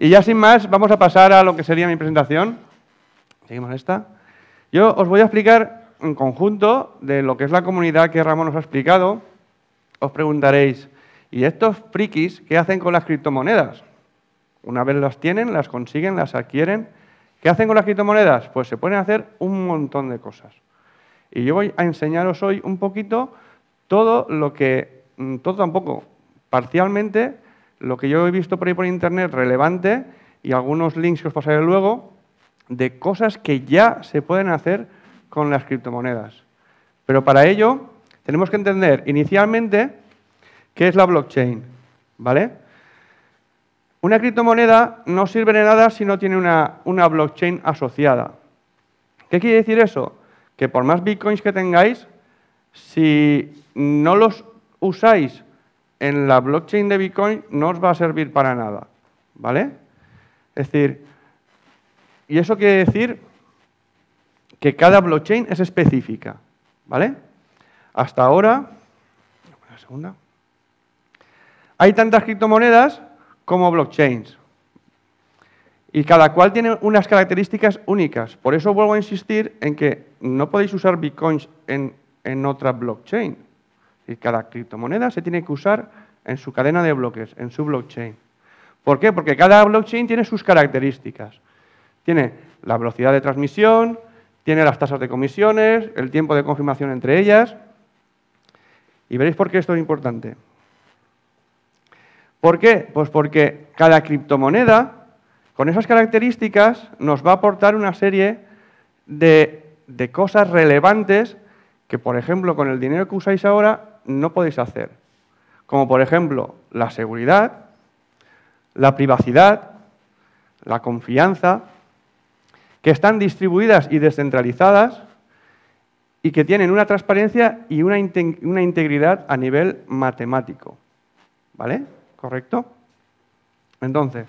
Y ya sin más, vamos a pasar a lo que sería mi presentación. Seguimos esta. Yo os voy a explicar en conjunto de lo que es la comunidad que Ramón nos ha explicado. Os preguntaréis, ¿y estos frikis qué hacen con las criptomonedas? Una vez las tienen, las consiguen, las adquieren. ¿Qué hacen con las criptomonedas? Pues se pueden hacer un montón de cosas. Y yo voy a enseñaros hoy un poquito todo lo que, mm, todo tampoco, parcialmente, lo que yo he visto por ahí por internet relevante y algunos links que os pasaré luego de cosas que ya se pueden hacer con las criptomonedas. Pero para ello tenemos que entender inicialmente qué es la blockchain, ¿vale? Una criptomoneda no sirve de nada si no tiene una, una blockchain asociada. ¿Qué quiere decir eso? Que por más bitcoins que tengáis, si no los usáis en la blockchain de Bitcoin no os va a servir para nada, ¿vale? Es decir, y eso quiere decir que cada blockchain es específica, ¿vale? Hasta ahora, una segunda, hay tantas criptomonedas como blockchains. Y cada cual tiene unas características únicas. Por eso vuelvo a insistir en que no podéis usar bitcoins en, en otra blockchain. Y cada criptomoneda se tiene que usar en su cadena de bloques, en su blockchain. ¿Por qué? Porque cada blockchain tiene sus características. Tiene la velocidad de transmisión, tiene las tasas de comisiones, el tiempo de confirmación entre ellas. Y veréis por qué esto es importante. ¿Por qué? Pues porque cada criptomoneda, con esas características, nos va a aportar una serie de, de cosas relevantes que, por ejemplo, con el dinero que usáis ahora, no podéis hacer, como por ejemplo la seguridad, la privacidad, la confianza, que están distribuidas y descentralizadas y que tienen una transparencia y una, integridad a nivel matemático. ¿Vale? ¿Correcto? Entonces,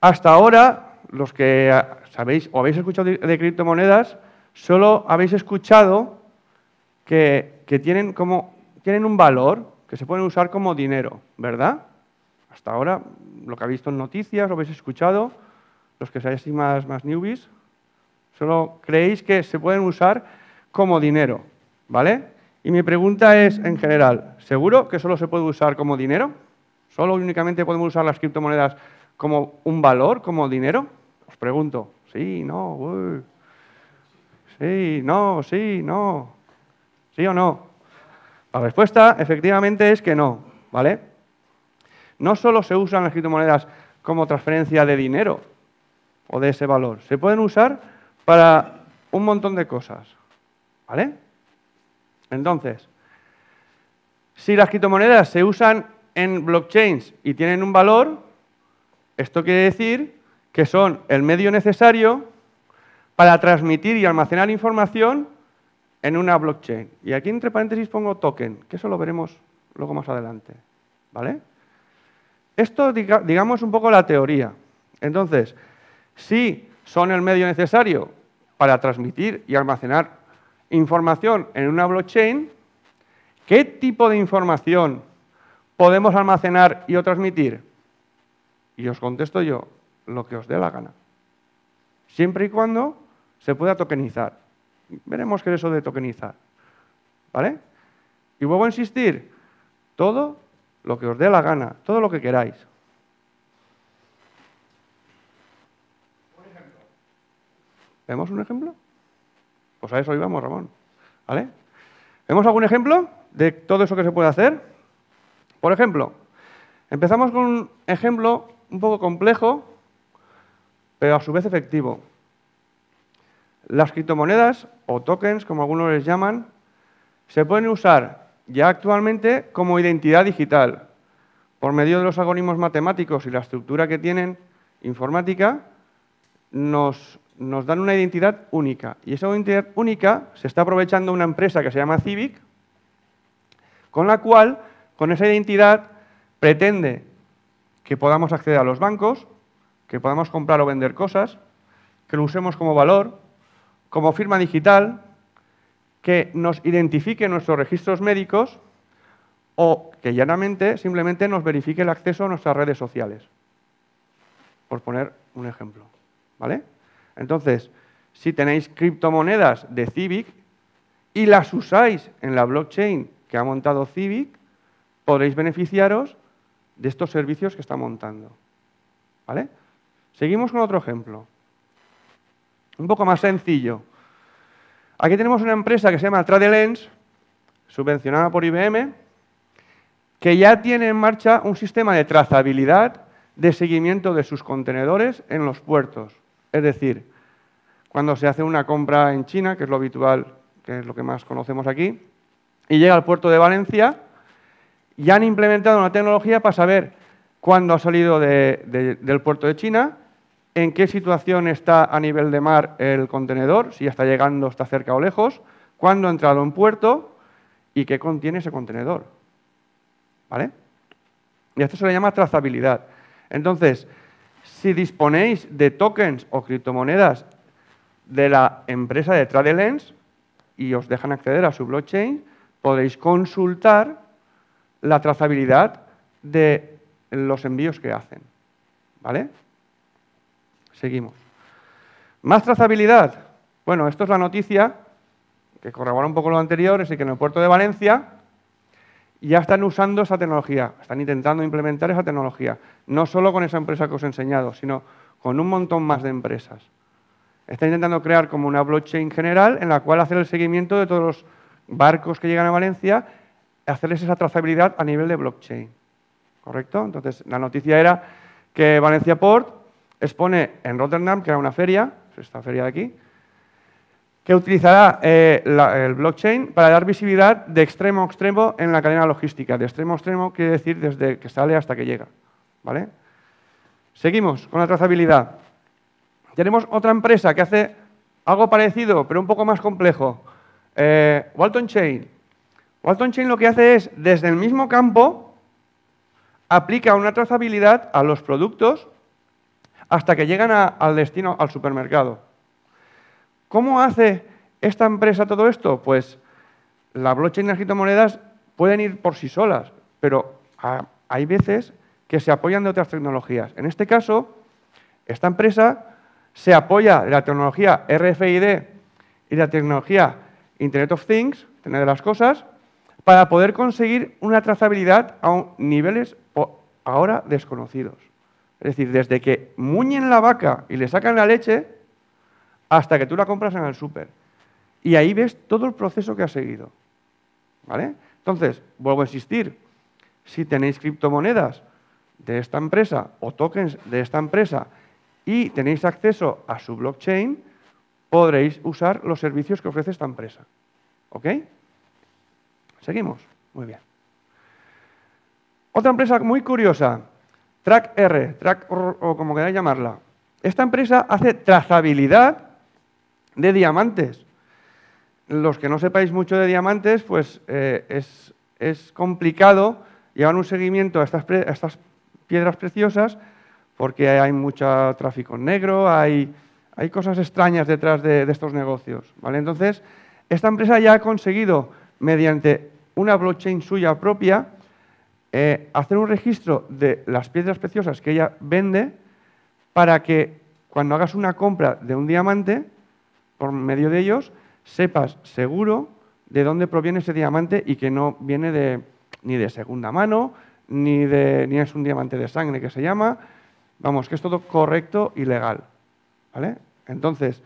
hasta ahora, los que sabéis o habéis escuchado de criptomonedas, solo habéis escuchado que, tienen, como, tienen un valor que se pueden usar como dinero, ¿verdad? Hasta ahora, lo que ha visto en noticias, lo habéis escuchado, los que seáis más, más newbies, solo creéis que se pueden usar como dinero, ¿vale? Y mi pregunta es, en general, ¿seguro que solo se puede usar como dinero? ¿Solo únicamente podemos usar las criptomonedas como un valor, como dinero? Os pregunto, sí, no, sí, no, sí, no. ¿Sí o no? La respuesta, efectivamente, es que no, ¿vale? No solo se usan las criptomonedas como transferencia de dinero o de ese valor, se pueden usar para un montón de cosas, ¿vale? Entonces, si las criptomonedas se usan en blockchains y tienen un valor, esto quiere decir que son el medio necesario para transmitir y almacenar información en una blockchain. Y aquí entre paréntesis pongo token, que eso lo veremos luego más adelante. ¿Vale? Esto, digamos, un poco la teoría. Entonces, si son el medio necesario para transmitir y almacenar información en una blockchain, ¿qué tipo de información podemos almacenar y o transmitir? Y os contesto yo, lo que os dé la gana. Siempre y cuando se pueda tokenizar. Veremos qué es eso de tokenizar. ¿Vale? Y vuelvo a insistir, todo lo que os dé la gana, todo lo que queráis. ¿Vemos un ejemplo? Pues a eso íbamos, Ramón. ¿Vale? ¿Vemos algún ejemplo de todo eso que se puede hacer? Por ejemplo, empezamos con un ejemplo un poco complejo, pero a su vez efectivo. Las criptomonedas o tokens, como algunos les llaman, se pueden usar ya actualmente como identidad digital. Por medio de los algoritmos matemáticos y la estructura que tienen informática, nos, nos dan una identidad única. Y esa identidad única se está aprovechando una empresa que se llama Civic, con la cual, con esa identidad, pretende que podamos acceder a los bancos, que podamos comprar o vender cosas, que lo usemos como valor, como firma digital que nos identifique nuestros registros médicos o que llanamente simplemente nos verifique el acceso a nuestras redes sociales. Por poner un ejemplo. ¿Vale? Entonces, si tenéis criptomonedas de Civic y las usáis en la blockchain que ha montado Civic, podréis beneficiaros de estos servicios que está montando. ¿Vale? Seguimos con otro ejemplo. Un poco más sencillo. Aquí tenemos una empresa que se llama Tradelens, subvencionada por IBM, que ya tiene en marcha un sistema de trazabilidad de seguimiento de sus contenedores en los puertos. Es decir, cuando se hace una compra en China, que es lo habitual, que es lo que más conocemos aquí, y llega al puerto de Valencia, ya han implementado una tecnología para saber cuándo ha salido del puerto de China, en qué situación está a nivel de mar el contenedor, si ya está llegando, está cerca o lejos, cuándo ha entrado en puerto y qué contiene ese contenedor. ¿Vale? Y esto se le llama trazabilidad. Entonces, si disponéis de tokens o criptomonedas de la empresa de TradeLens y os dejan acceder a su blockchain, podéis consultar la trazabilidad de los envíos que hacen. ¿Vale? Seguimos. Más trazabilidad. Bueno, esto es la noticia que corrobora un poco lo anterior, es que en el puerto de Valencia ya están usando esa tecnología, están intentando implementar esa tecnología, no solo con esa empresa que os he enseñado, sino con un montón más de empresas. Están intentando crear como una blockchain general en la cual hacer el seguimiento de todos los barcos que llegan a Valencia, hacerles esa trazabilidad a nivel de blockchain. ¿Correcto? Entonces, la noticia era que Valencia Port expone en Rotterdam, que era una feria, esta feria de aquí, que utilizará eh, el blockchain para dar visibilidad de extremo a extremo en la cadena logística. De extremo a extremo quiere decir desde que sale hasta que llega. ¿vale? Seguimos con la trazabilidad. Tenemos otra empresa que hace algo parecido, pero un poco más complejo. Eh, Walton Chain. Walton Chain lo que hace es, desde el mismo campo, aplica una trazabilidad a los productos hasta que llegan al destino, al supermercado. ¿Cómo hace esta empresa todo esto? Pues la blockchain y las criptomonedas pueden ir por sí solas, pero hay veces que se apoyan de otras tecnologías. En este caso, esta empresa se apoya de la tecnología RFID y la tecnología Internet of Things, Internet de las Cosas, para poder conseguir una trazabilidad a niveles ahora desconocidos. Es decir, desde que muñen la vaca y le sacan la leche hasta que tú la compras en el súper. Y ahí ves todo el proceso que ha seguido. ¿Vale? Entonces, vuelvo a insistir, si tenéis criptomonedas de esta empresa o tokens de esta empresa y tenéis acceso a su blockchain, podréis usar los servicios que ofrece esta empresa. ¿Ok? Seguimos. Muy bien. Otra empresa muy curiosa, Track R, Track o como queráis llamarla. Esta empresa hace trazabilidad de diamantes. Los que no sepáis mucho de diamantes, pues eh, es, complicado llevar un seguimiento a estas, piedras preciosas porque hay mucho tráfico negro, hay, cosas extrañas detrás de, de estos negocios. ¿vale? Entonces, esta empresa ya ha conseguido, mediante una blockchain suya propia, eh, hacer un registro de las piedras preciosas que ella vende para que cuando hagas una compra de un diamante, por medio de ellos, sepas seguro de dónde proviene ese diamante y que no viene de, ni de segunda mano, ni, ni es un diamante de sangre que se llama. Vamos, que es todo correcto y legal. ¿Vale? Entonces,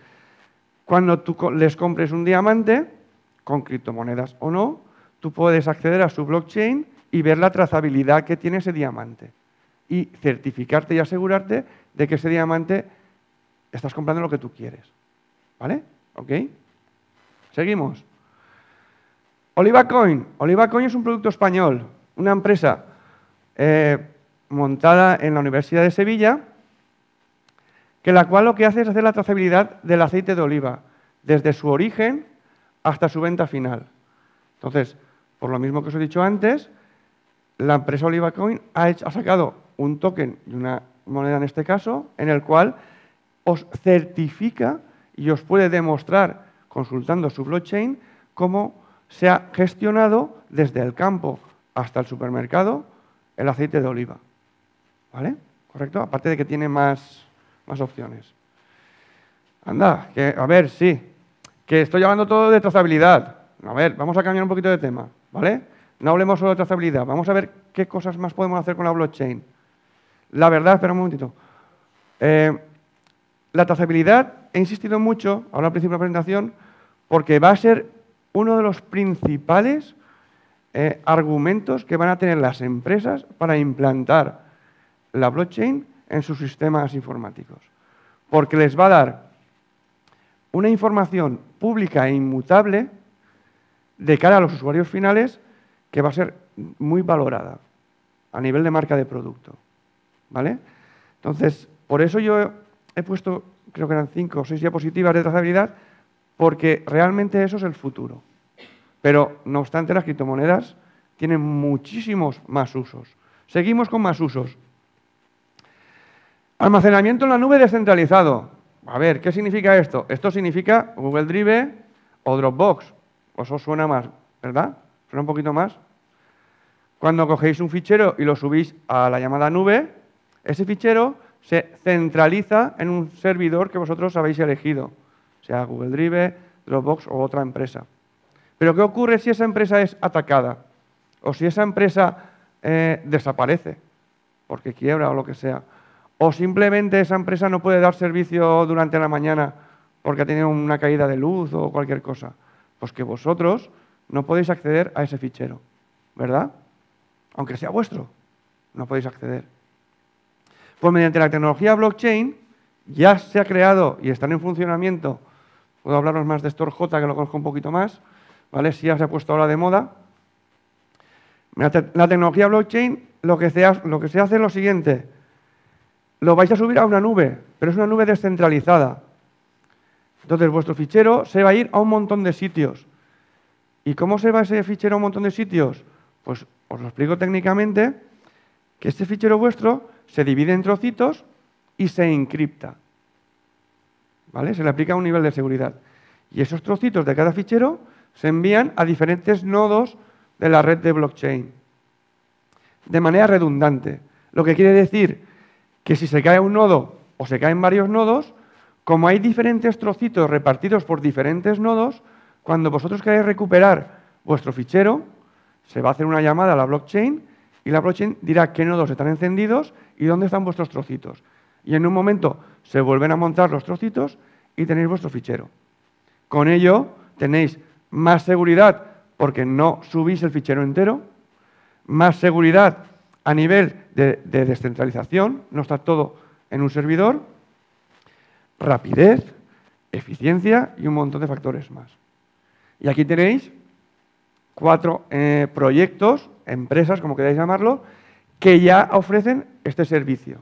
cuando tú les compres un diamante, con criptomonedas o no, tú puedes acceder a su blockchain y ver la trazabilidad que tiene ese diamante y certificarte y asegurarte de que ese diamante estás comprando lo que tú quieres. ¿Vale? ¿Ok? Seguimos. Oliva Coin. Oliva Coin es un producto español, una empresa eh, montada en la Universidad de Sevilla, que la cual lo que hace es hacer la trazabilidad del aceite de oliva, desde su origen hasta su venta final. Entonces, por lo mismo que os he dicho antes, la empresa OLIVACOIN ha, sacado un token y una moneda en este caso, en el cual os certifica y os puede demostrar, consultando su blockchain, cómo se ha gestionado desde el campo hasta el supermercado el aceite de oliva. ¿Vale? ¿Correcto? Aparte de que tiene más, opciones. Anda, que, a ver, sí, que estoy hablando todo de trazabilidad. A ver, vamos a cambiar un poquito de tema, ¿vale? No hablemos solo de trazabilidad, vamos a ver qué cosas más podemos hacer con la blockchain. La verdad, espera un momentito. Eh, la trazabilidad, he insistido mucho, ahora al principio de la presentación, porque va a ser uno de los principales eh, argumentos que van a tener las empresas para implantar la blockchain en sus sistemas informáticos. Porque les va a dar una información pública e inmutable de cara a los usuarios finales que va a ser muy valorada a nivel de marca de producto. ¿Vale? Entonces, por eso yo he puesto, creo que eran cinco o seis diapositivas de trazabilidad, porque realmente eso es el futuro. Pero, no obstante, las criptomonedas tienen muchísimos más usos. Seguimos con más usos. Almacenamiento en la nube descentralizado. A ver, ¿qué significa esto? Esto significa Google Drive o Dropbox. Pues eso suena más, ¿verdad? Suena un poquito más. Cuando cogéis un fichero y lo subís a la llamada nube, ese fichero se centraliza en un servidor que vosotros habéis elegido, sea Google Drive, Dropbox o otra empresa. Pero ¿qué ocurre si esa empresa es atacada? O si esa empresa eh, desaparece, porque quiebra o lo que sea. O simplemente esa empresa no puede dar servicio durante la mañana porque ha tenido una caída de luz o cualquier cosa. Pues que vosotros no podéis acceder a ese fichero, ¿verdad? aunque sea vuestro, no podéis acceder. Pues mediante la tecnología blockchain ya se ha creado y están en funcionamiento. Puedo hablaros más de StoreJ, que lo conozco un poquito más, ¿vale? Si ya se ha puesto ahora de moda. La, tecnología blockchain lo que, lo que se hace es lo siguiente. Lo vais a subir a una nube, pero es una nube descentralizada. Entonces vuestro fichero se va a ir a un montón de sitios. ¿Y cómo se va ese fichero a un montón de sitios? Pues os lo explico técnicamente, que este fichero vuestro se divide en trocitos y se encripta. ¿Vale? Se le aplica un nivel de seguridad. Y esos trocitos de cada fichero se envían a diferentes nodos de la red de blockchain, de manera redundante. Lo que quiere decir que si se cae un nodo o se caen varios nodos, como hay diferentes trocitos repartidos por diferentes nodos, cuando vosotros queráis recuperar vuestro fichero, se va a hacer una llamada a la blockchain y la blockchain dirá qué nodos están encendidos y dónde están vuestros trocitos. Y en un momento se vuelven a montar los trocitos y tenéis vuestro fichero. Con ello tenéis más seguridad porque no subís el fichero entero, más seguridad a nivel de, descentralización, no está todo en un servidor, rapidez, eficiencia y un montón de factores más. Y aquí tenéis cuatro eh, proyectos, empresas, como queráis llamarlo, que ya ofrecen este servicio.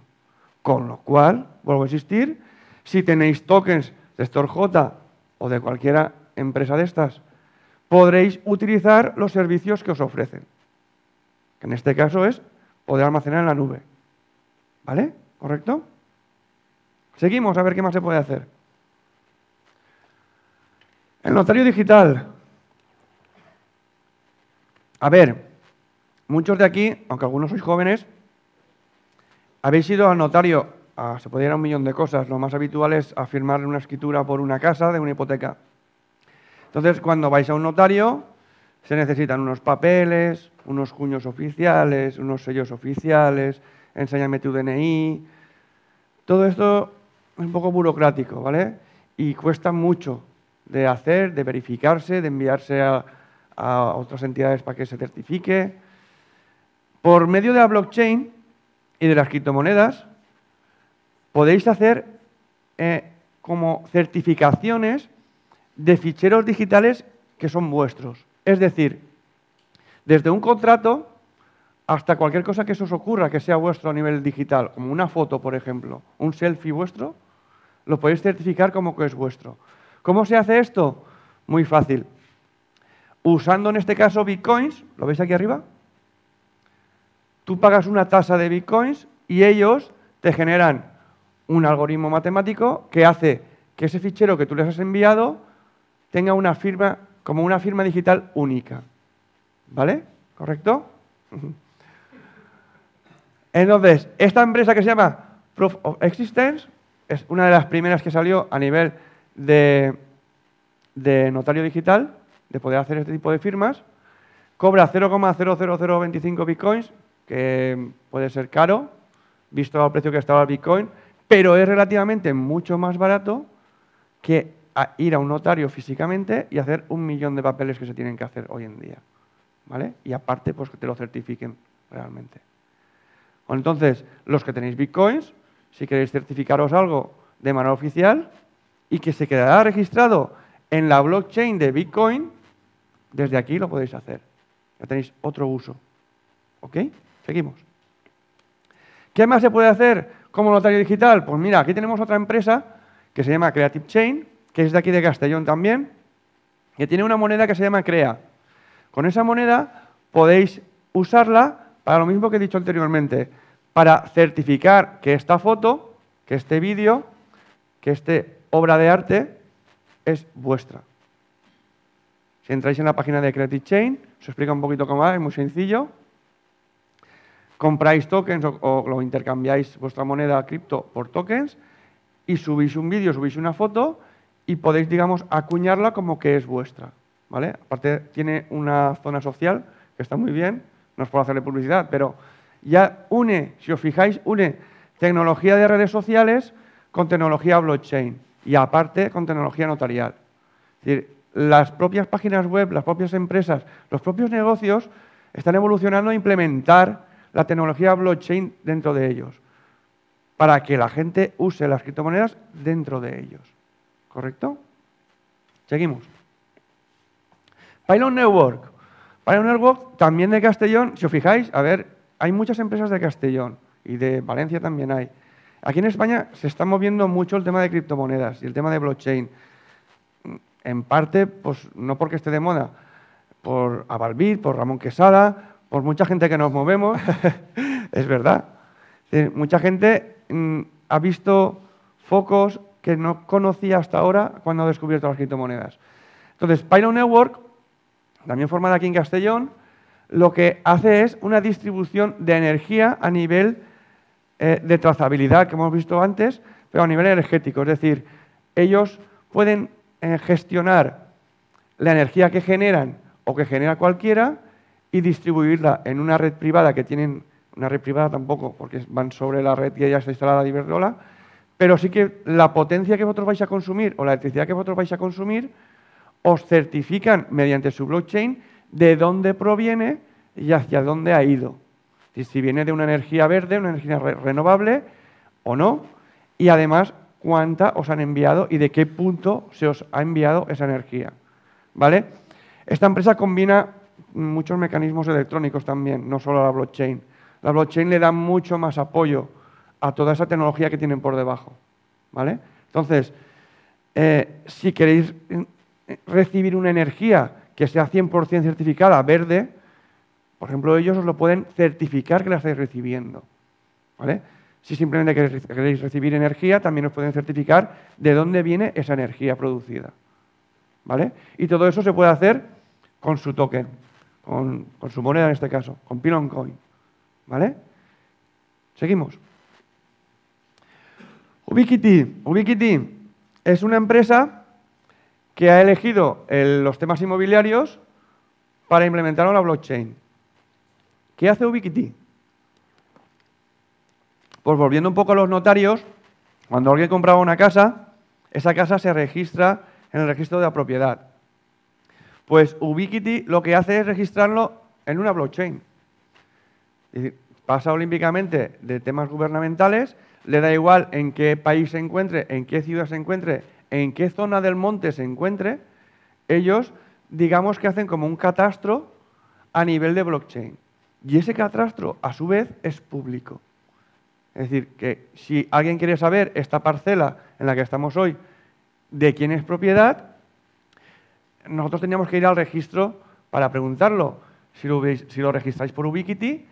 Con lo cual, vuelvo a insistir, si tenéis tokens de StoreJ o de cualquiera empresa de estas, podréis utilizar los servicios que os ofrecen. Que en este caso es poder almacenar en la nube. ¿Vale? ¿Correcto? Seguimos a ver qué más se puede hacer. El notario digital. A ver, muchos de aquí, aunque algunos sois jóvenes, habéis ido al notario, se podría ir a un millón de cosas, lo más habitual es a firmar una escritura por una casa de una hipoteca. Entonces, cuando vais a un notario, se necesitan unos papeles, unos cuños oficiales, unos sellos oficiales, enséñame tu DNI. Todo esto es un poco burocrático, ¿vale? Y cuesta mucho de hacer, de verificarse, de enviarse a, a otras entidades para que se certifique. Por medio de la blockchain y de las criptomonedas, podéis hacer eh, como certificaciones de ficheros digitales que son vuestros. Es decir, desde un contrato hasta cualquier cosa que se os ocurra que sea vuestro a nivel digital, como una foto, por ejemplo, un selfie vuestro, lo podéis certificar como que es vuestro. ¿Cómo se hace esto? Muy fácil usando en este caso bitcoins, ¿lo veis aquí arriba? Tú pagas una tasa de bitcoins y ellos te generan un algoritmo matemático que hace que ese fichero que tú les has enviado tenga una firma, como una firma digital única. ¿Vale? ¿Correcto? Entonces, esta empresa que se llama Proof of Existence es una de las primeras que salió a nivel de, de notario digital de poder hacer este tipo de firmas. Cobra 0,00025 bitcoins, que puede ser caro, visto el precio que estaba el bitcoin, pero es relativamente mucho más barato que ir a un notario físicamente y hacer un millón de papeles que se tienen que hacer hoy en día. ¿Vale? Y aparte, pues que te lo certifiquen realmente. Entonces, los que tenéis bitcoins, si queréis certificaros algo de manera oficial y que se quedará registrado en la blockchain de bitcoin, desde aquí lo podéis hacer. Ya tenéis otro uso. ¿Ok? Seguimos. ¿Qué más se puede hacer como notario digital? Pues mira, aquí tenemos otra empresa que se llama Creative Chain, que es de aquí de Castellón también, que tiene una moneda que se llama CREA. Con esa moneda podéis usarla para lo mismo que he dicho anteriormente, para certificar que esta foto, que este vídeo, que esta obra de arte es vuestra. Si entráis en la página de Creative Chain, os explica un poquito cómo va, es muy sencillo. Compráis tokens o, lo intercambiáis vuestra moneda cripto por tokens y subís un vídeo, subís una foto y podéis, digamos, acuñarla como que es vuestra. ¿vale? Aparte, tiene una zona social que está muy bien, no os puedo hacerle publicidad, pero ya une, si os fijáis, une tecnología de redes sociales con tecnología blockchain y aparte con tecnología notarial. Es decir, las propias páginas web, las propias empresas, los propios negocios están evolucionando a implementar la tecnología blockchain dentro de ellos, para que la gente use las criptomonedas dentro de ellos. ¿Correcto? Seguimos. Pylon Network. Pylon Network también de Castellón, si os fijáis, a ver, hay muchas empresas de Castellón y de Valencia también hay. Aquí en España se está moviendo mucho el tema de criptomonedas y el tema de blockchain en parte, pues no porque esté de moda, por Avalvit, por Ramón Quesada, por mucha gente que nos movemos, es verdad. mucha gente mm, ha visto focos que no conocía hasta ahora cuando ha descubierto las criptomonedas. Entonces, Pyro Network, también formada aquí en Castellón, lo que hace es una distribución de energía a nivel eh, de trazabilidad que hemos visto antes, pero a nivel energético. Es decir, ellos pueden gestionar la energía que generan o que genera cualquiera y distribuirla en una red privada que tienen, una red privada tampoco, porque van sobre la red y ya está instalada la pero sí que la potencia que vosotros vais a consumir o la electricidad que vosotros vais a consumir os certifican mediante su blockchain de dónde proviene y hacia dónde ha ido. Si viene de una energía verde, una energía renovable o no. Y además cuánta os han enviado y de qué punto se os ha enviado esa energía. ¿Vale? Esta empresa combina muchos mecanismos electrónicos también, no solo la blockchain. La blockchain le da mucho más apoyo a toda esa tecnología que tienen por debajo. ¿Vale? Entonces, eh, si queréis mm, eh, recibir una energía que sea 100% certificada, verde, por ejemplo, ellos os lo pueden certificar que la estáis recibiendo. ¿Vale? Si simplemente queréis recibir energía, también os pueden certificar de dónde viene esa energía producida. ¿Vale? Y todo eso se puede hacer con su token, con, su moneda en este caso, con PilonCoin. ¿Vale? Seguimos. Ubiquiti. Ubiquiti es una empresa que ha elegido los temas inmobiliarios para implementar una blockchain. ¿Qué hace Ubiquiti? Pues volviendo un poco a los notarios, cuando alguien compraba una casa, esa casa se registra en el registro de la propiedad. Pues Ubiquiti lo que hace es registrarlo en una blockchain. pasa olímpicamente de temas gubernamentales, le da igual en qué país se encuentre, en qué ciudad se encuentre, en qué zona del monte se encuentre, ellos digamos que hacen como un catastro a nivel de blockchain. Y ese catastro, a su vez, es público. Es decir, que si alguien quiere saber esta parcela en la que estamos hoy, de quién es propiedad, nosotros teníamos que ir al registro para preguntarlo. Si lo, registráis por Ubiquiti,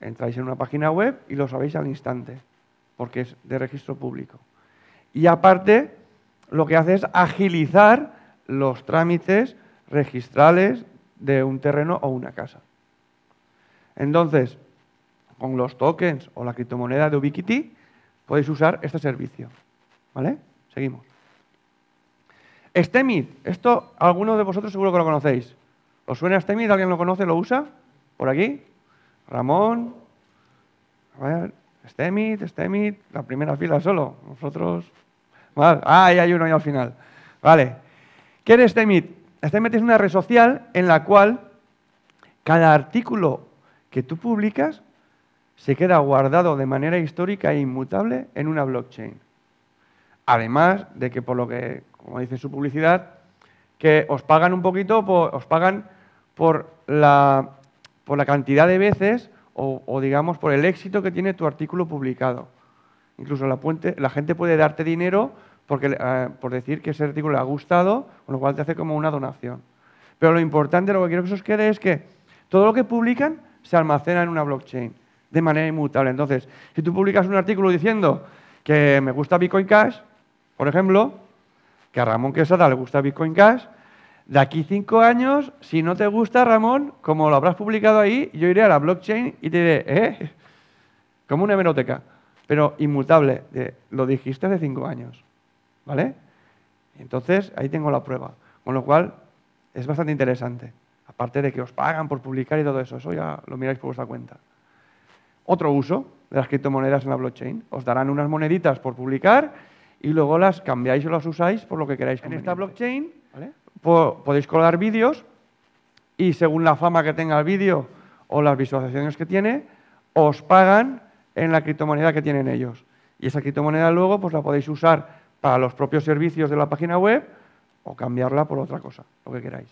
entráis en una página web y lo sabéis al instante, porque es de registro público. Y aparte, lo que hace es agilizar los trámites registrales de un terreno o una casa. Entonces, con los tokens o la criptomoneda de Ubiquiti, podéis usar este servicio. ¿Vale? Seguimos. Stemit. Esto alguno de vosotros seguro que lo conocéis. ¿Os suena Stemit? ¿Alguien lo conoce? ¿Lo usa? ¿Por aquí? Ramón. A ver. Stemit, Stemit. La primera fila solo. Nosotros. Vale. Ah, ahí hay uno ahí al final. Vale. ¿Qué es Stemit? Stemit es una red social en la cual cada artículo que tú publicas se queda guardado de manera histórica e inmutable en una blockchain. Además de que, por lo que, como dice su publicidad, que os pagan un poquito, os pagan por la, por la cantidad de veces o, digamos, por el éxito que tiene tu artículo publicado. Incluso la, la gente puede darte dinero porque, eh, por decir que ese artículo le ha gustado, con lo cual te hace como una donación. Pero lo importante, lo que quiero que os quede es que todo lo que publican se almacena en una blockchain de manera inmutable. Entonces, si tú publicas un artículo diciendo que me gusta Bitcoin Cash, por ejemplo, que a Ramón Quesada le gusta Bitcoin Cash, de aquí cinco años, si no te gusta, Ramón, como lo habrás publicado ahí, yo iré a la blockchain y te diré, ¿eh? Como una hemeroteca, pero inmutable. De, lo dijiste hace cinco años, ¿vale? Entonces, ahí tengo la prueba. Con lo cual, es bastante interesante. Aparte de que os pagan por publicar y todo eso, eso ya lo miráis por vuestra cuenta otro uso de las criptomonedas en la blockchain. Os darán unas moneditas por publicar y luego las cambiáis o las usáis por lo que queráis. En esta blockchain podéis colar vídeos y según la fama que tenga el vídeo o las visualizaciones que tiene, os pagan en la criptomoneda que tienen ellos. Y esa criptomoneda luego pues, la podéis usar para los propios servicios de la página web o cambiarla por otra cosa, lo que queráis.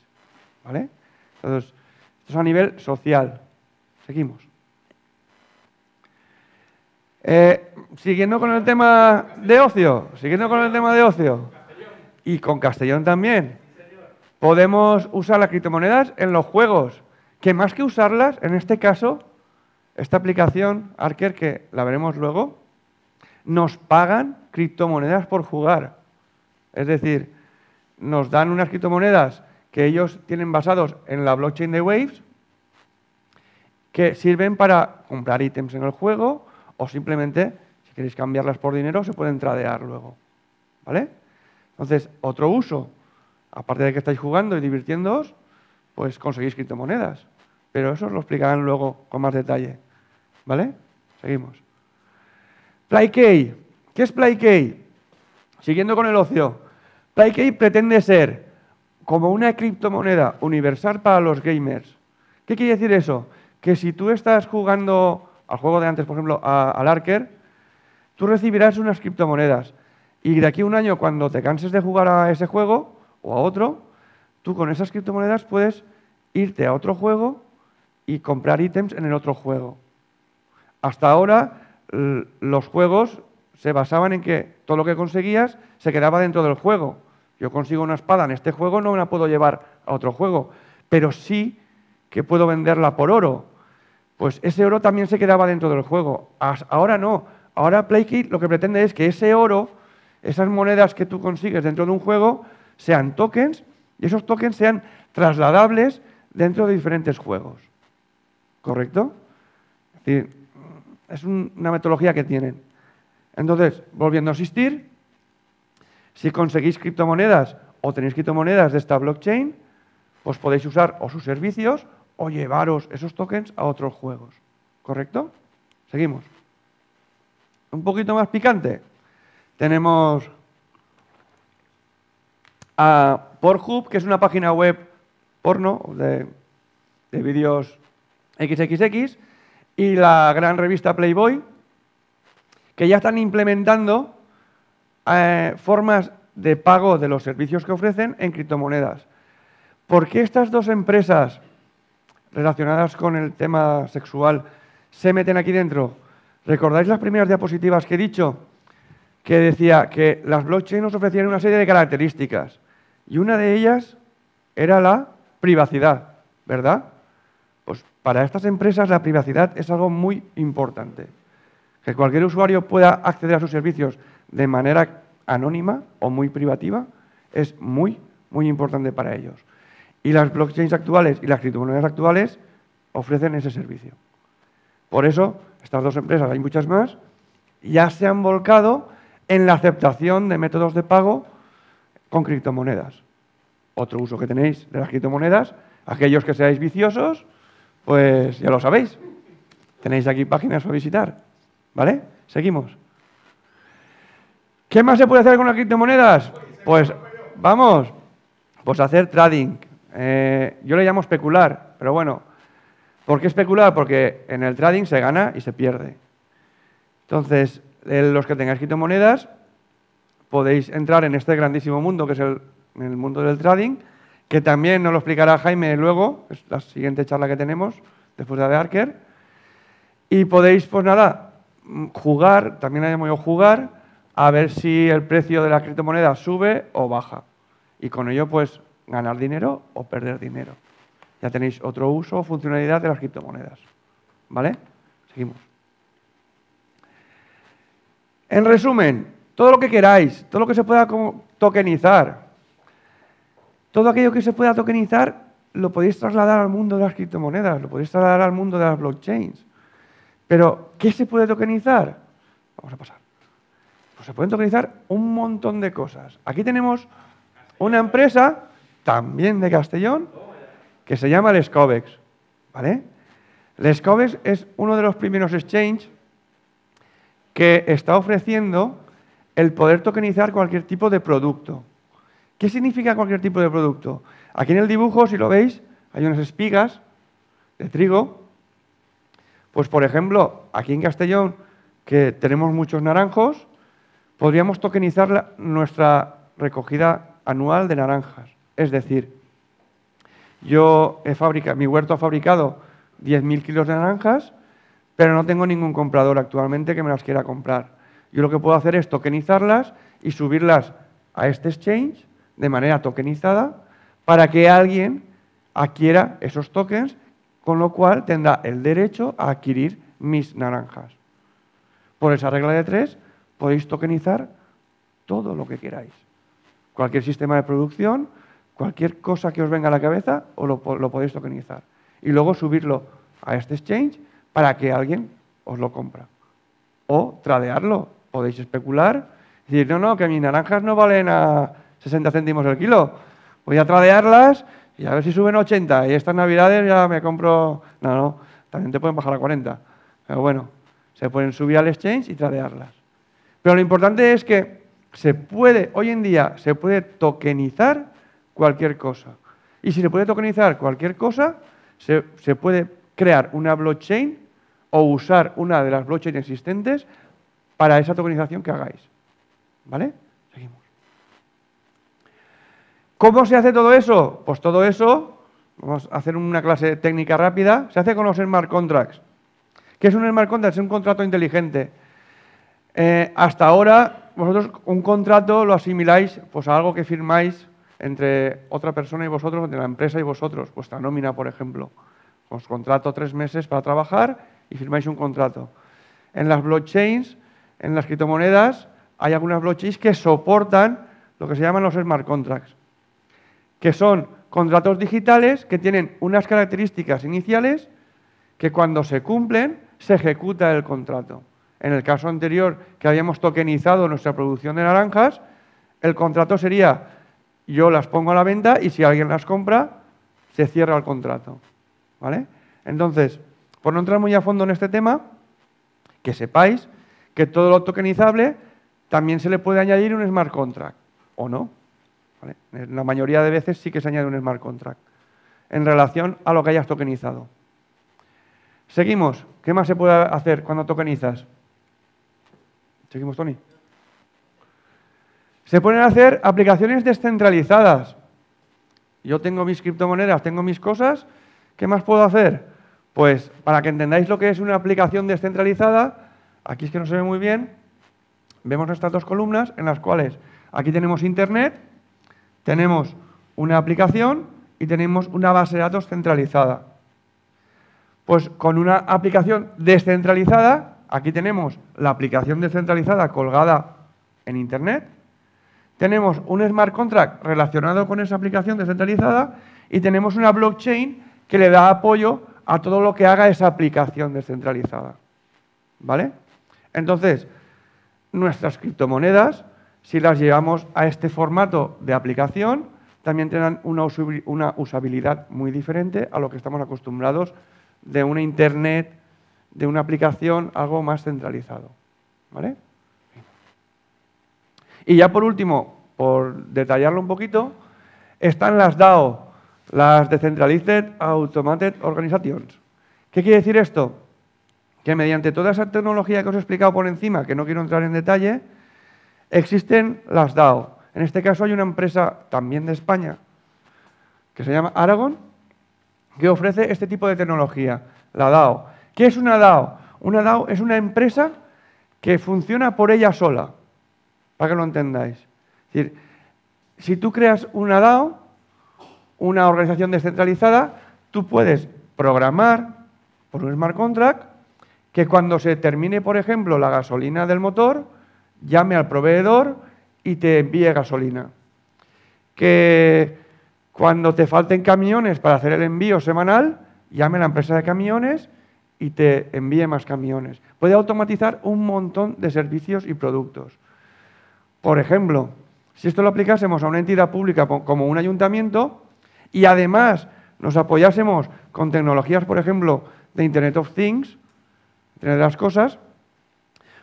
Entonces, esto es a nivel social. Seguimos. Eh, siguiendo con el tema de ocio, siguiendo con el tema de ocio y con Castellón también, podemos usar las criptomonedas en los juegos, que más que usarlas, en este caso, esta aplicación, Arker, que la veremos luego, nos pagan criptomonedas por jugar. Es decir, nos dan unas criptomonedas que ellos tienen basados en la blockchain de Waves, que sirven para comprar ítems en el juego, o simplemente, si queréis cambiarlas por dinero, se pueden tradear luego. ¿Vale? Entonces, otro uso, aparte de que estáis jugando y divirtiéndoos, pues conseguís criptomonedas. Pero eso os lo explicarán luego con más detalle. ¿Vale? Seguimos. PlayKey. ¿Qué es PlayKey? Siguiendo con el ocio. PlayKey pretende ser como una criptomoneda universal para los gamers. ¿Qué quiere decir eso? Que si tú estás jugando al juego de antes, por ejemplo, al Arker, tú recibirás unas criptomonedas. Y de aquí a un año, cuando te canses de jugar a ese juego o a otro, tú con esas criptomonedas puedes irte a otro juego y comprar ítems en el otro juego. Hasta ahora, los juegos se basaban en que todo lo que conseguías se quedaba dentro del juego. Yo consigo una espada en este juego, no me la puedo llevar a otro juego, pero sí que puedo venderla por oro pues ese oro también se quedaba dentro del juego. Ahora no. Ahora PlayKit lo que pretende es que ese oro, esas monedas que tú consigues dentro de un juego, sean tokens y esos tokens sean trasladables dentro de diferentes juegos. ¿Correcto? Es, decir, es una metodología que tienen. Entonces, volviendo a asistir, si conseguís criptomonedas o tenéis criptomonedas de esta blockchain, pues podéis usar o sus servicios o llevaros esos tokens a otros juegos. ¿Correcto? Seguimos. Un poquito más picante. Tenemos a Pornhub, que es una página web porno de, vídeos XXX, y la gran revista Playboy, que ya están implementando eh, formas de pago de los servicios que ofrecen en criptomonedas. ¿Por qué estas dos empresas relacionadas con el tema sexual se meten aquí dentro. ¿Recordáis las primeras diapositivas que he dicho? Que decía que las blockchains nos ofrecían una serie de características y una de ellas era la privacidad, ¿verdad? Pues para estas empresas la privacidad es algo muy importante. Que cualquier usuario pueda acceder a sus servicios de manera anónima o muy privativa es muy, muy importante para ellos. Y las blockchains actuales y las criptomonedas actuales ofrecen ese servicio. Por eso, estas dos empresas, hay muchas más, ya se han volcado en la aceptación de métodos de pago con criptomonedas. Otro uso que tenéis de las criptomonedas, aquellos que seáis viciosos, pues ya lo sabéis. Tenéis aquí páginas para visitar. ¿Vale? Seguimos. ¿Qué más se puede hacer con las criptomonedas? Pues vamos, pues hacer trading, eh, yo le llamo especular, pero bueno, ¿por qué especular? Porque en el trading se gana y se pierde. Entonces, los que tengáis criptomonedas, podéis entrar en este grandísimo mundo que es el, mundo del trading, que también nos lo explicará Jaime luego, es la siguiente charla que tenemos, después de la de Arker. Y podéis, pues nada, mm, jugar, también la llamo jugar, a ver si el precio de la criptomonedas sube o baja. Y con ello, pues, ganar dinero o perder dinero. Ya tenéis otro uso o funcionalidad de las criptomonedas. ¿Vale? Seguimos. En resumen, todo lo que queráis, todo lo que se pueda tokenizar, todo aquello que se pueda tokenizar, lo podéis trasladar al mundo de las criptomonedas, lo podéis trasladar al mundo de las blockchains. Pero, ¿qué se puede tokenizar? Vamos a pasar. Pues se pueden tokenizar un montón de cosas. Aquí tenemos una empresa también de Castellón, que se llama el ¿Vale? El es uno de los primeros exchanges que está ofreciendo el poder tokenizar cualquier tipo de producto. ¿Qué significa cualquier tipo de producto? Aquí en el dibujo, si lo veis, hay unas espigas de trigo. Pues, por ejemplo, aquí en Castellón, que tenemos muchos naranjos, podríamos tokenizar nuestra recogida anual de naranjas. Es decir, yo mi huerto ha fabricado 10.000 kilos de naranjas, pero no tengo ningún comprador actualmente que me las quiera comprar. Yo lo que puedo hacer es tokenizarlas y subirlas a este exchange de manera tokenizada para que alguien adquiera esos tokens, con lo cual tendrá el derecho a adquirir mis naranjas. Por esa regla de tres podéis tokenizar todo lo que queráis. Cualquier sistema de producción, Cualquier cosa que os venga a la cabeza, o lo, podéis tokenizar. Y luego subirlo a este exchange para que alguien os lo compra. O tradearlo. Podéis especular decir, no, no, que mis naranjas no valen a 60 céntimos el kilo. Voy a tradearlas y a ver si suben 80. Y estas navidades ya me compro... No, no, también te pueden bajar a 40. Pero bueno, se pueden subir al exchange y tradearlas. Pero lo importante es que se puede, hoy en día, se puede tokenizar cualquier cosa. Y si se puede tokenizar cualquier cosa, se, puede crear una blockchain o usar una de las blockchains existentes para esa tokenización que hagáis. ¿Vale? Seguimos. ¿Cómo se hace todo eso? Pues todo eso, vamos a hacer una clase técnica rápida, se hace con los smart contracts. ¿Qué es un smart contract? Es un contrato inteligente. Eh, hasta ahora, vosotros un contrato lo asimiláis pues, a algo que firmáis entre otra persona y vosotros, entre la empresa y vosotros, vuestra nómina, por ejemplo. Os contrato tres meses para trabajar y firmáis un contrato. En las blockchains, en las criptomonedas, hay algunas blockchains que soportan lo que se llaman los smart contracts, que son contratos digitales que tienen unas características iniciales que cuando se cumplen se ejecuta el contrato. En el caso anterior que habíamos tokenizado nuestra producción de naranjas, el contrato sería yo las pongo a la venta y si alguien las compra, se cierra el contrato. ¿Vale? Entonces, por no entrar muy a fondo en este tema, que sepáis que todo lo tokenizable también se le puede añadir un smart contract, ¿o no? La mayoría de veces sí que se añade un smart contract en relación a lo que hayas tokenizado. Seguimos. ¿Qué más se puede hacer cuando tokenizas? Seguimos, Tony. Se ponen a hacer aplicaciones descentralizadas. Yo tengo mis criptomonedas, tengo mis cosas, ¿qué más puedo hacer? Pues para que entendáis lo que es una aplicación descentralizada, aquí es que no se ve muy bien, vemos estas dos columnas en las cuales aquí tenemos Internet, tenemos una aplicación y tenemos una base de datos centralizada. Pues con una aplicación descentralizada, aquí tenemos la aplicación descentralizada colgada en Internet, tenemos un smart contract relacionado con esa aplicación descentralizada y tenemos una blockchain que le da apoyo a todo lo que haga esa aplicación descentralizada. ¿Vale? Entonces, nuestras criptomonedas, si las llevamos a este formato de aplicación, también tendrán una usabilidad muy diferente a lo que estamos acostumbrados de una internet, de una aplicación, algo más centralizado. ¿Vale? Y ya por último, por detallarlo un poquito, están las DAO, las Decentralized Automated Organizations. ¿Qué quiere decir esto? Que mediante toda esa tecnología que os he explicado por encima, que no quiero entrar en detalle, existen las DAO. En este caso hay una empresa también de España, que se llama Aragon, que ofrece este tipo de tecnología, la DAO. ¿Qué es una DAO? Una DAO es una empresa que funciona por ella sola para que lo entendáis. Es decir, si tú creas una DAO, una organización descentralizada, tú puedes programar por un smart contract que cuando se termine, por ejemplo, la gasolina del motor, llame al proveedor y te envíe gasolina. Que cuando te falten camiones para hacer el envío semanal, llame a la empresa de camiones y te envíe más camiones. Puede automatizar un montón de servicios y productos. Por ejemplo, si esto lo aplicásemos a una entidad pública como un ayuntamiento y además nos apoyásemos con tecnologías, por ejemplo, de Internet of Things, Internet de las Cosas,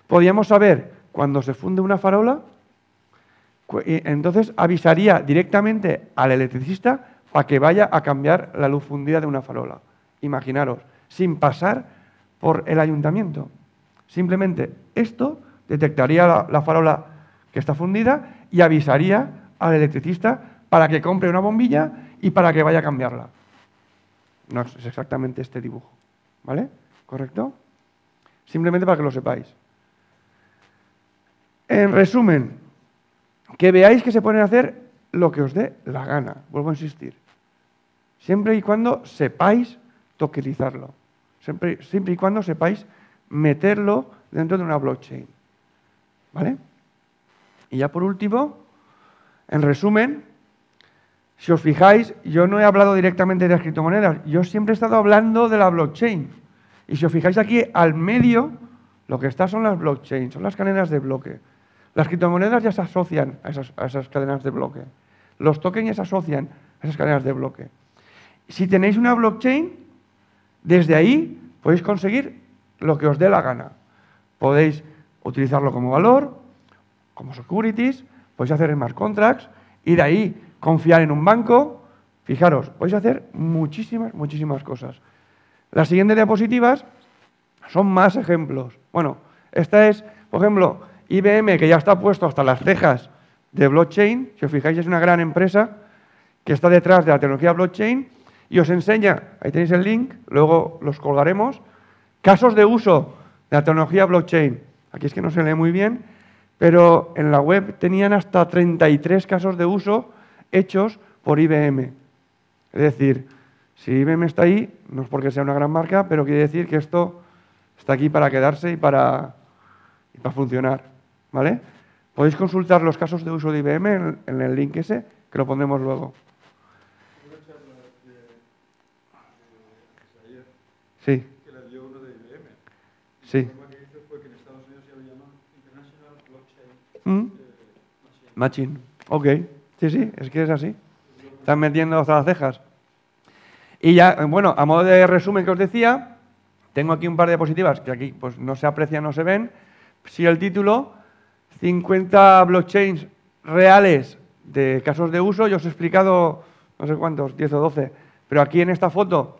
podríamos saber cuando se funde una farola, entonces avisaría directamente al electricista para que vaya a cambiar la luz fundida de una farola. Imaginaros, sin pasar por el ayuntamiento. Simplemente esto detectaría la farola que está fundida y avisaría al electricista para que compre una bombilla y para que vaya a cambiarla. No es exactamente este dibujo, ¿vale? ¿Correcto? Simplemente para que lo sepáis. En resumen, que veáis que se pueden hacer lo que os dé la gana, vuelvo a insistir. Siempre y cuando sepáis tokenizarlo. Siempre, siempre y cuando sepáis meterlo dentro de una blockchain. ¿Vale? Y ya por último, en resumen, si os fijáis, yo no he hablado directamente de las criptomonedas, yo siempre he estado hablando de la blockchain. Y si os fijáis aquí al medio, lo que está son las blockchains, son las cadenas de bloque. Las criptomonedas ya se asocian a esas, a esas cadenas de bloque. Los tokens ya se asocian a esas cadenas de bloque. Si tenéis una blockchain, desde ahí podéis conseguir lo que os dé la gana. Podéis utilizarlo como valor, como securities, podéis hacer smart contracts y de ahí confiar en un banco. Fijaros, podéis hacer muchísimas, muchísimas cosas. Las siguientes diapositivas son más ejemplos. Bueno, esta es, por ejemplo, IBM, que ya está puesto hasta las cejas de blockchain. Si os fijáis, es una gran empresa que está detrás de la tecnología blockchain y os enseña, ahí tenéis el link, luego los colgaremos, casos de uso de la tecnología blockchain. Aquí es que no se lee muy bien, pero en la web tenían hasta 33 casos de uso hechos por IBM. Es decir, si IBM está ahí, no es porque sea una gran marca, pero quiere decir que esto está aquí para quedarse y para, para funcionar. ¿Vale? Podéis consultar los casos de uso de IBM en, el link ese, que lo pondremos luego. Sí. Sí. ¿Mm? ¿Machine? Ok. Sí, sí, es que es así. Están metiendo hasta las cejas. Y ya, bueno, a modo de resumen que os decía, tengo aquí un par de diapositivas que aquí pues, no se aprecian, no se ven. Si el título, 50 blockchains reales de casos de uso, yo os he explicado no sé cuántos, 10 o 12, pero aquí en esta foto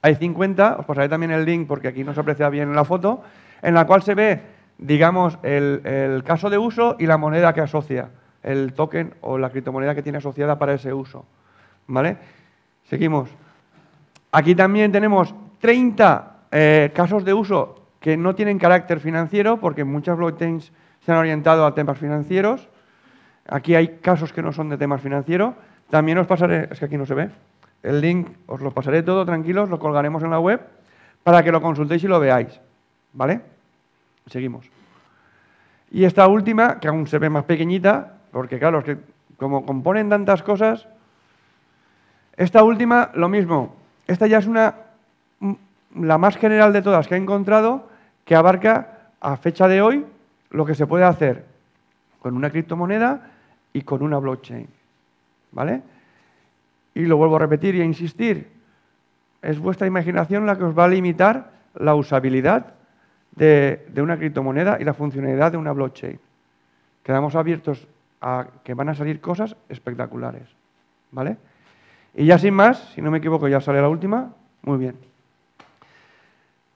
hay 50, os pasaré también el link porque aquí no se aprecia bien la foto, en la cual se ve digamos, el, caso de uso y la moneda que asocia, el token o la criptomoneda que tiene asociada para ese uso. ¿Vale? Seguimos. Aquí también tenemos 30 eh, casos de uso que no tienen carácter financiero, porque muchas blockchains se han orientado a temas financieros. Aquí hay casos que no son de temas financieros. También os pasaré, es que aquí no se ve, el link os lo pasaré todo, tranquilos, lo colgaremos en la web para que lo consultéis y lo veáis. ¿Vale? Seguimos. Y esta última, que aún se ve más pequeñita, porque claro, que como componen tantas cosas, esta última, lo mismo. Esta ya es una, la más general de todas que he encontrado, que abarca a fecha de hoy lo que se puede hacer con una criptomoneda y con una blockchain. ¿Vale? Y lo vuelvo a repetir y a insistir, es vuestra imaginación la que os va a limitar la usabilidad de, una criptomoneda y la funcionalidad de una blockchain. Quedamos abiertos a que van a salir cosas espectaculares. ¿Vale? Y ya sin más, si no me equivoco, ya sale la última. Muy bien.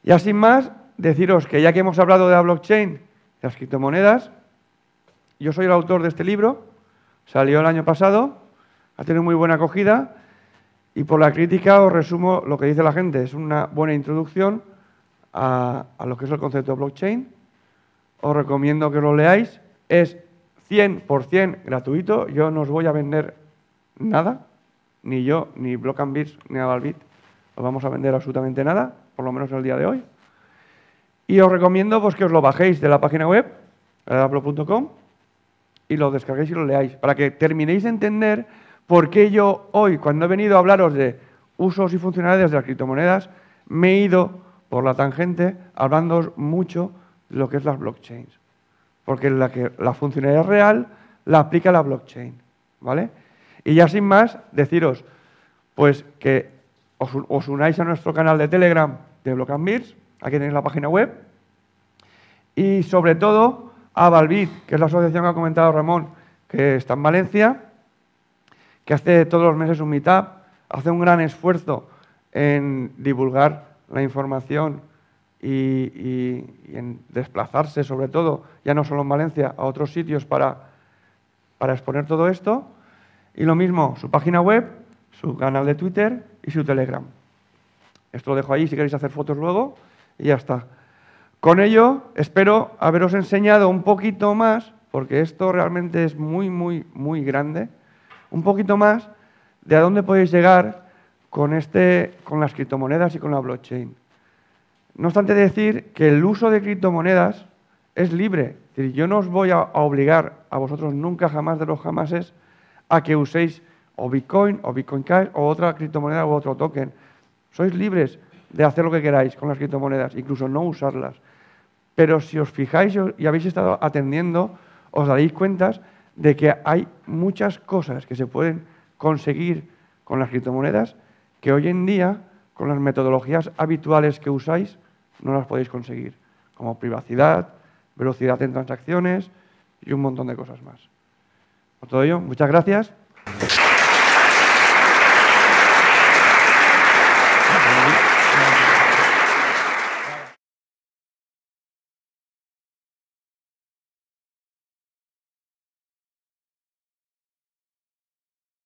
Ya sin más, deciros que ya que hemos hablado de la blockchain, de las criptomonedas, yo soy el autor de este libro, salió el año pasado, ha tenido muy buena acogida y por la crítica os resumo lo que dice la gente. Es una buena introducción a, lo que es el concepto de blockchain. Os recomiendo que lo leáis. Es 100% gratuito. Yo no os voy a vender nada, ni yo, ni Block ni Avalbit. Os vamos a vender absolutamente nada, por lo menos en el día de hoy. Y os recomiendo pues, que os lo bajéis de la página web, adablo.com, y lo descarguéis y lo leáis, para que terminéis de entender por qué yo hoy, cuando he venido a hablaros de usos y funcionalidades de las criptomonedas, me he ido por la tangente hablando mucho de lo que es las blockchains, porque la, que, la funcionalidad real la aplica la blockchain, ¿vale? Y ya sin más, deciros pues que os, unáis a nuestro canal de Telegram de Block aquí tenéis la página web, y sobre todo a Valvid, que es la asociación que ha comentado Ramón, que está en Valencia, que hace todos los meses un meetup, hace un gran esfuerzo en divulgar la información y, en desplazarse, sobre todo, ya no solo en Valencia, a otros sitios para, para exponer todo esto. Y lo mismo, su página web, su canal de Twitter y su Telegram. Esto lo dejo ahí si queréis hacer fotos luego y ya está. Con ello, espero haberos enseñado un poquito más, porque esto realmente es muy, muy, muy grande, un poquito más de a dónde podéis llegar con, este, con las criptomonedas y con la blockchain. No obstante decir que el uso de criptomonedas es libre. yo no os voy a, obligar a vosotros nunca jamás de los jamases a que uséis o Bitcoin o Bitcoin Cash o otra criptomoneda o otro token. Sois libres de hacer lo que queráis con las criptomonedas, incluso no usarlas. Pero si os fijáis y habéis estado atendiendo, os daréis cuenta de que hay muchas cosas que se pueden conseguir con las criptomonedas que hoy en día, con las metodologías habituales que usáis, no las podéis conseguir, como privacidad, velocidad en transacciones y un montón de cosas más. Por todo ello, muchas gracias.